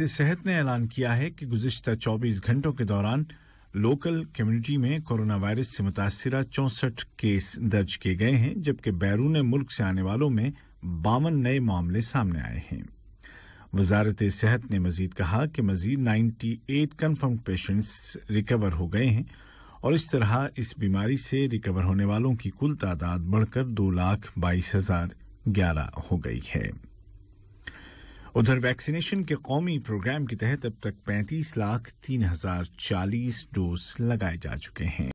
सेहत ने ऐलान किया है कि गुजशत 24 घंटों के दौरान लोकल कम्युनिटी में कोरोना वायरस से मुतासर चौंसठ केस दर्ज किए गए हैं जबकि बैरून मुल्क से आने वालों में बावन नए मामले सामने आए हैं वजारत सेहत ने मजीद कहा कि मजीद 98 कन्फर्म पेशेंट्स रिकवर हो गए हैं और इस तरह इस बीमारी से रिकवर होने वालों की कुल तादाद बढ़कर दो लाख बाईस हजार ग्यारह हो गई है उधर वैक्सीनेशन के कौमी प्रोग्राम के तहत अब तक पैंतीस लाख तीन हजार चालीस डोज लगाए जा चुके हैं